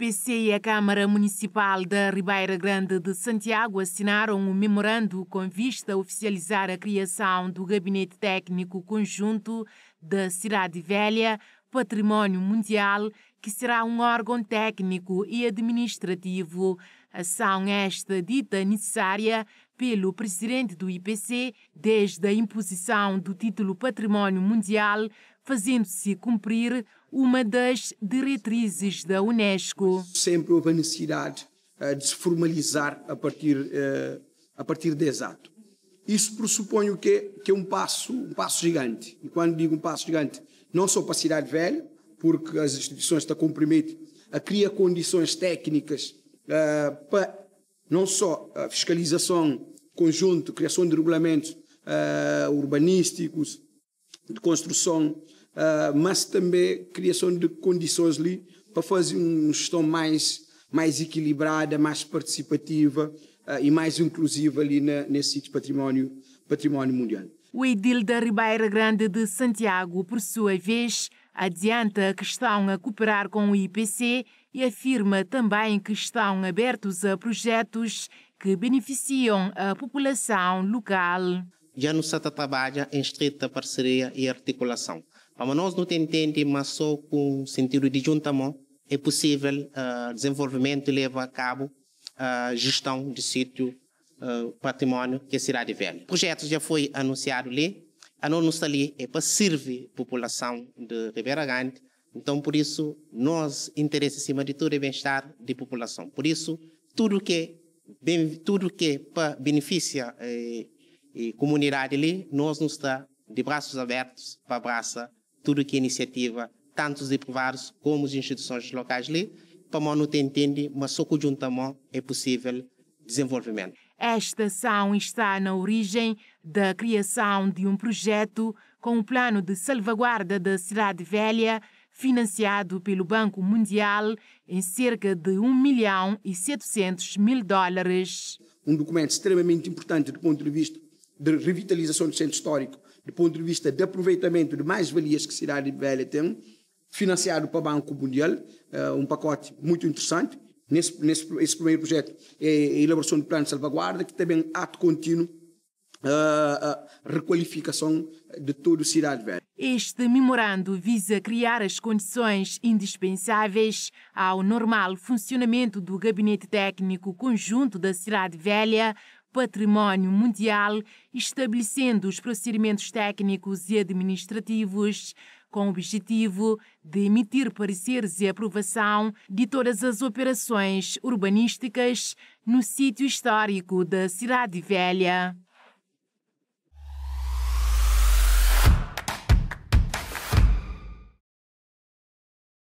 Pc e a Câmara Municipal da Ribeira Grande de Santiago assinaram um memorando com vista a oficializar a criação do Gabinete Técnico Conjunto da Cidade Velha Património Mundial, que será um órgão técnico e administrativo. Ação esta dita necessária pelo presidente do IPC desde a imposição do título Património Mundial, fazendo-se cumprir uma das diretrizes da Unesco. Sempre houve a necessidade eh, de se formalizar a partir, eh, a partir desse ato. Isso pressupõe o quê? Que é um passo, um passo gigante. E quando digo um passo gigante, não só para a cidade velha, porque as instituições estão comprometidas a criar condições técnicas uh, para não só a fiscalização conjunto, criação de regulamentos uh, urbanísticos, de construção, uh, mas também criação de condições ali para fazer uma gestão mais, mais equilibrada, mais participativa uh, e mais inclusiva ali na, nesse sítio património, património mundial. O edil da Ribeira Grande de Santiago, por sua vez, adianta que estão a cooperar com o IPC e afirma também que estão abertos a projetos que beneficiam a população local. Já no Santa trabalha em estreita parceria e articulação. Mas nós não entendemos, mas só com sentido de juntamento é possível uh, desenvolvimento e levar a cabo a uh, gestão de sítio uh, patrimônio que será de velho. O projeto já foi anunciado ali, a nossa ali é para servir a população de Ribeira Grande, então por isso nós interesse acima de tudo é bem-estar da população. Por isso tudo que tudo que para beneficia a eh, e comunidade ali, nós nos está de braços abertos para abraçar tudo que é iniciativa, tanto de privados como as instituições locais ali, para nós não entender, mas só conjuntamente é possível desenvolvimento. Esta ação está na origem da criação de um projeto com o plano de salvaguarda da Cidade Velha, financiado pelo Banco Mundial em cerca de 1 milhão e 700 mil dólares. Um documento extremamente importante do ponto de vista de revitalização do centro histórico, do ponto de vista de aproveitamento de mais-valias que a Cidade Velha tem, financiado pelo Banco Mundial, eh, um pacote muito interessante nesse, nesse esse primeiro projeto é a elaboração de plano de salvaguarda, que também há é de contínuo a requalificação de toda a cidade velha. Este memorando visa criar as condições indispensáveis ao normal funcionamento do Gabinete Técnico Conjunto da Cidade Velha, Património Mundial, estabelecendo os procedimentos técnicos e administrativos com o objetivo de emitir pareceres e aprovação de todas as operações urbanísticas no sítio histórico da Cidade Velha.